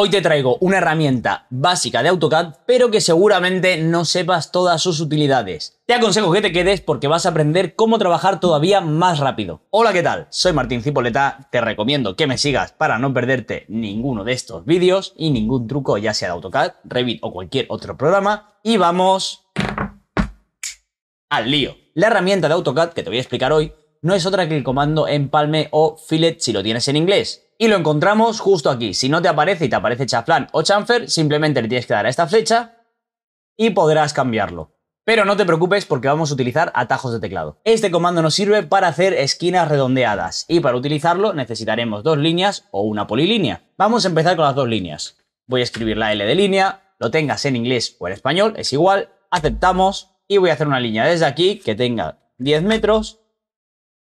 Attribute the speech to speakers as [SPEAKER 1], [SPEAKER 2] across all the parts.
[SPEAKER 1] Hoy te traigo una herramienta básica de AutoCAD, pero que seguramente no sepas todas sus utilidades. Te aconsejo que te quedes porque vas a aprender cómo trabajar todavía más rápido. Hola, ¿qué tal? Soy Martín Cipoleta, te recomiendo que me sigas para no perderte ninguno de estos vídeos y ningún truco ya sea de AutoCAD, Revit o cualquier otro programa. Y vamos al lío. La herramienta de AutoCAD que te voy a explicar hoy no es otra que el comando empalme o fillet si lo tienes en inglés y lo encontramos justo aquí. Si no te aparece y te aparece chaflán o chamfer simplemente le tienes que dar a esta flecha y podrás cambiarlo. Pero no te preocupes porque vamos a utilizar atajos de teclado. Este comando nos sirve para hacer esquinas redondeadas y para utilizarlo necesitaremos dos líneas o una polilínea. Vamos a empezar con las dos líneas. Voy a escribir la L de línea, lo tengas en inglés o en español, es igual, aceptamos y voy a hacer una línea desde aquí que tenga 10 metros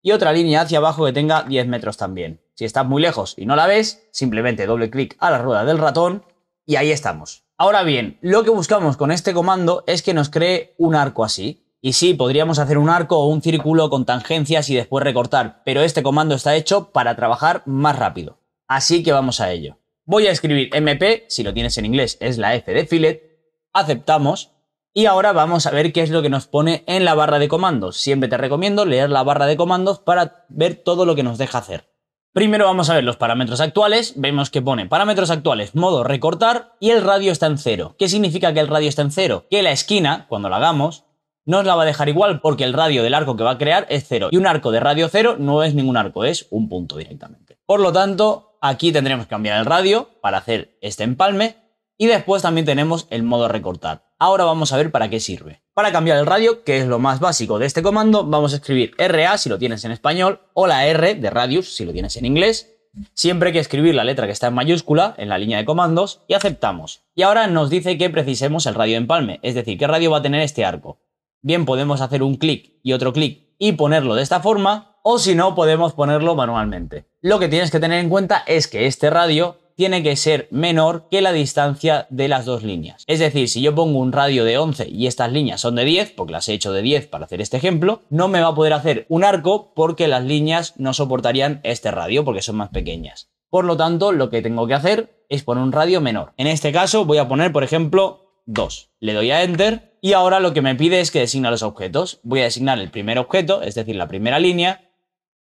[SPEAKER 1] y otra línea hacia abajo que tenga 10 metros también. Si estás muy lejos y no la ves, simplemente doble clic a la rueda del ratón y ahí estamos. Ahora bien, lo que buscamos con este comando es que nos cree un arco así. Y sí, podríamos hacer un arco o un círculo con tangencias y después recortar, pero este comando está hecho para trabajar más rápido. Así que vamos a ello. Voy a escribir MP, si lo tienes en inglés es la F de fillet, aceptamos y ahora vamos a ver qué es lo que nos pone en la barra de comandos. Siempre te recomiendo leer la barra de comandos para ver todo lo que nos deja hacer. Primero vamos a ver los parámetros actuales, vemos que pone parámetros actuales, modo recortar y el radio está en cero. ¿Qué significa que el radio está en cero? Que la esquina, cuando la hagamos, nos la va a dejar igual porque el radio del arco que va a crear es cero. Y un arco de radio cero no es ningún arco, es un punto directamente. Por lo tanto, aquí tendremos que cambiar el radio para hacer este empalme y después también tenemos el modo recortar. Ahora vamos a ver para qué sirve. Para cambiar el radio, que es lo más básico de este comando, vamos a escribir RA si lo tienes en español o la R de radius si lo tienes en inglés. Siempre hay que escribir la letra que está en mayúscula en la línea de comandos y aceptamos. Y ahora nos dice que precisemos el radio de empalme, es decir, qué radio va a tener este arco. Bien podemos hacer un clic y otro clic y ponerlo de esta forma, o si no podemos ponerlo manualmente. Lo que tienes que tener en cuenta es que este radio tiene que ser menor que la distancia de las dos líneas. Es decir, si yo pongo un radio de 11 y estas líneas son de 10, porque las he hecho de 10 para hacer este ejemplo, no me va a poder hacer un arco porque las líneas no soportarían este radio porque son más pequeñas. Por lo tanto, lo que tengo que hacer es poner un radio menor. En este caso voy a poner, por ejemplo, 2. Le doy a Enter y ahora lo que me pide es que designa los objetos. Voy a designar el primer objeto, es decir, la primera línea,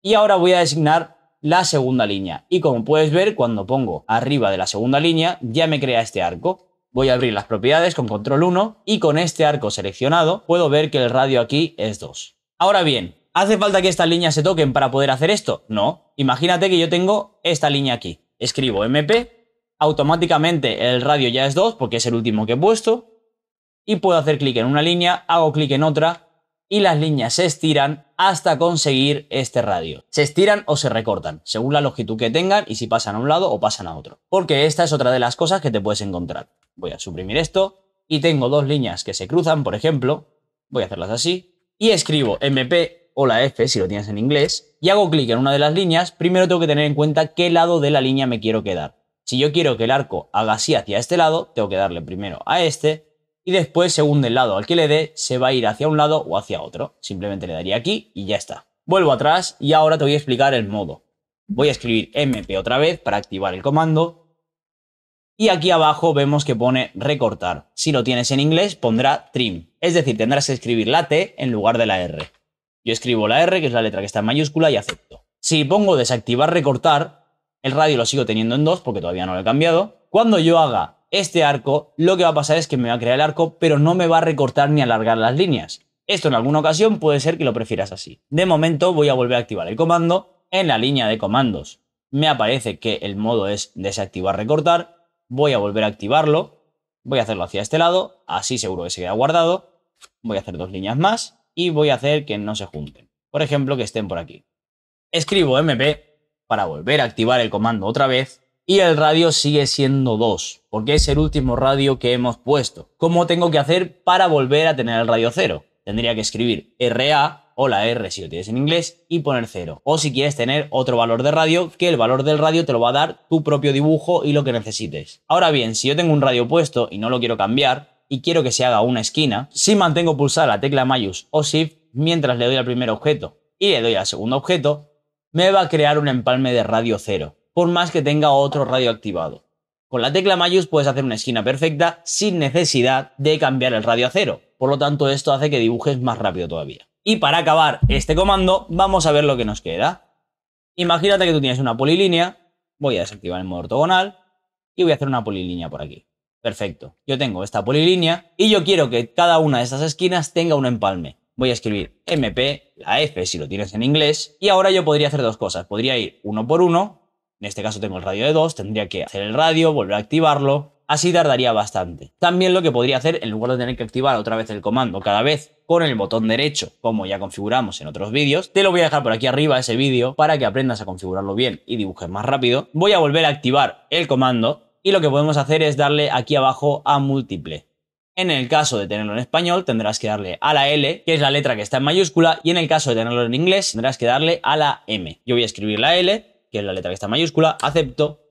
[SPEAKER 1] y ahora voy a designar la segunda línea. Y como puedes ver, cuando pongo arriba de la segunda línea, ya me crea este arco. Voy a abrir las propiedades con control 1 y con este arco seleccionado puedo ver que el radio aquí es 2. Ahora bien, ¿hace falta que estas líneas se toquen para poder hacer esto? No. Imagínate que yo tengo esta línea aquí. Escribo MP, automáticamente el radio ya es 2 porque es el último que he puesto y puedo hacer clic en una línea, hago clic en otra y las líneas se estiran hasta conseguir este radio. Se estiran o se recortan, según la longitud que tengan y si pasan a un lado o pasan a otro. Porque esta es otra de las cosas que te puedes encontrar. Voy a suprimir esto y tengo dos líneas que se cruzan, por ejemplo. Voy a hacerlas así. Y escribo MP o la F si lo tienes en inglés. Y hago clic en una de las líneas. Primero tengo que tener en cuenta qué lado de la línea me quiero quedar. Si yo quiero que el arco haga así hacia este lado, tengo que darle primero a este y después según el lado al que le dé se va a ir hacia un lado o hacia otro. Simplemente le daría aquí y ya está. Vuelvo atrás y ahora te voy a explicar el modo. Voy a escribir mp otra vez para activar el comando y aquí abajo vemos que pone recortar. Si lo tienes en inglés pondrá trim, es decir, tendrás que escribir la T en lugar de la R. Yo escribo la R, que es la letra que está en mayúscula, y acepto. Si pongo desactivar recortar, el radio lo sigo teniendo en 2 porque todavía no lo he cambiado. Cuando yo haga este arco, lo que va a pasar es que me va a crear el arco, pero no me va a recortar ni alargar las líneas. Esto en alguna ocasión puede ser que lo prefieras así. De momento voy a volver a activar el comando en la línea de comandos. Me aparece que el modo es desactivar recortar. Voy a volver a activarlo. Voy a hacerlo hacia este lado. Así seguro que se queda guardado. Voy a hacer dos líneas más y voy a hacer que no se junten. Por ejemplo, que estén por aquí. Escribo mp para volver a activar el comando otra vez y el radio sigue siendo 2, porque es el último radio que hemos puesto. ¿Cómo tengo que hacer para volver a tener el radio 0? Tendría que escribir RA o la R si lo tienes en inglés y poner 0. O si quieres tener otro valor de radio, que el valor del radio te lo va a dar tu propio dibujo y lo que necesites. Ahora bien, si yo tengo un radio puesto y no lo quiero cambiar y quiero que se haga una esquina, si mantengo pulsada la tecla Mayus o Shift mientras le doy al primer objeto y le doy al segundo objeto, me va a crear un empalme de radio 0 por más que tenga otro radio activado. Con la tecla Mayús puedes hacer una esquina perfecta sin necesidad de cambiar el radio a cero, por lo tanto esto hace que dibujes más rápido todavía. Y para acabar este comando, vamos a ver lo que nos queda. Imagínate que tú tienes una polilínea, voy a desactivar el modo ortogonal y voy a hacer una polilínea por aquí. Perfecto, yo tengo esta polilínea y yo quiero que cada una de estas esquinas tenga un empalme. Voy a escribir MP, la F si lo tienes en inglés, y ahora yo podría hacer dos cosas. Podría ir uno por uno, en este caso tengo el radio de 2, tendría que hacer el radio, volver a activarlo. Así tardaría bastante. También lo que podría hacer, en lugar de tener que activar otra vez el comando cada vez con el botón derecho, como ya configuramos en otros vídeos, te lo voy a dejar por aquí arriba ese vídeo para que aprendas a configurarlo bien y dibujes más rápido. Voy a volver a activar el comando y lo que podemos hacer es darle aquí abajo a múltiple. En el caso de tenerlo en español, tendrás que darle a la L, que es la letra que está en mayúscula, y en el caso de tenerlo en inglés, tendrás que darle a la M. Yo voy a escribir la L que es la letra que está mayúscula, acepto.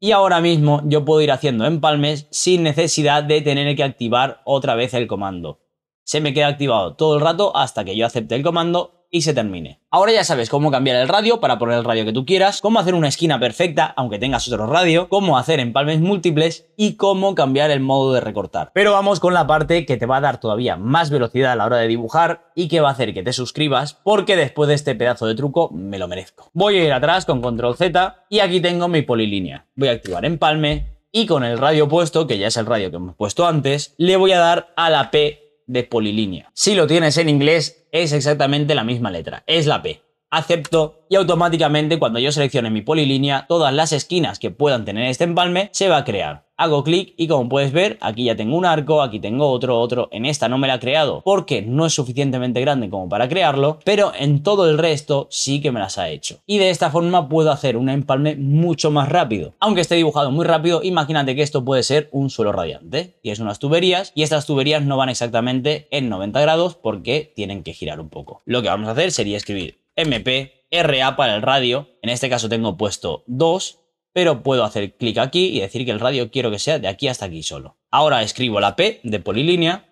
[SPEAKER 1] Y ahora mismo yo puedo ir haciendo empalmes sin necesidad de tener que activar otra vez el comando. Se me queda activado todo el rato hasta que yo acepte el comando y se termine. Ahora ya sabes cómo cambiar el radio para poner el radio que tú quieras, cómo hacer una esquina perfecta aunque tengas otro radio, cómo hacer empalmes múltiples y cómo cambiar el modo de recortar. Pero vamos con la parte que te va a dar todavía más velocidad a la hora de dibujar y que va a hacer que te suscribas porque después de este pedazo de truco me lo merezco. Voy a ir atrás con control Z y aquí tengo mi polilínea. Voy a activar empalme y con el radio puesto, que ya es el radio que hemos puesto antes, le voy a dar a la P de polilínea. Si lo tienes en inglés, es exactamente la misma letra, es la P acepto y automáticamente cuando yo seleccione mi polilínea, todas las esquinas que puedan tener este empalme se va a crear. Hago clic y como puedes ver, aquí ya tengo un arco, aquí tengo otro, otro. En esta no me la ha creado porque no es suficientemente grande como para crearlo, pero en todo el resto sí que me las ha hecho. Y de esta forma puedo hacer un empalme mucho más rápido. Aunque esté dibujado muy rápido, imagínate que esto puede ser un suelo radiante. y es unas tuberías y estas tuberías no van exactamente en 90 grados porque tienen que girar un poco. Lo que vamos a hacer sería escribir MP, RA para el radio. En este caso tengo puesto 2, pero puedo hacer clic aquí y decir que el radio quiero que sea de aquí hasta aquí solo. Ahora escribo la P de polilínea,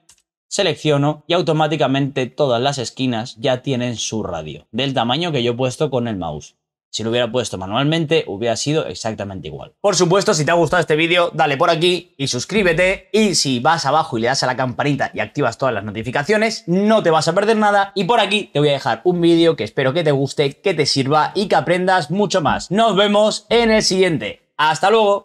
[SPEAKER 1] selecciono y automáticamente todas las esquinas ya tienen su radio, del tamaño que yo he puesto con el mouse. Si lo hubiera puesto manualmente, hubiera sido exactamente igual. Por supuesto, si te ha gustado este vídeo, dale por aquí y suscríbete. Y si vas abajo y le das a la campanita y activas todas las notificaciones, no te vas a perder nada. Y por aquí te voy a dejar un vídeo que espero que te guste, que te sirva y que aprendas mucho más. Nos vemos en el siguiente. ¡Hasta luego!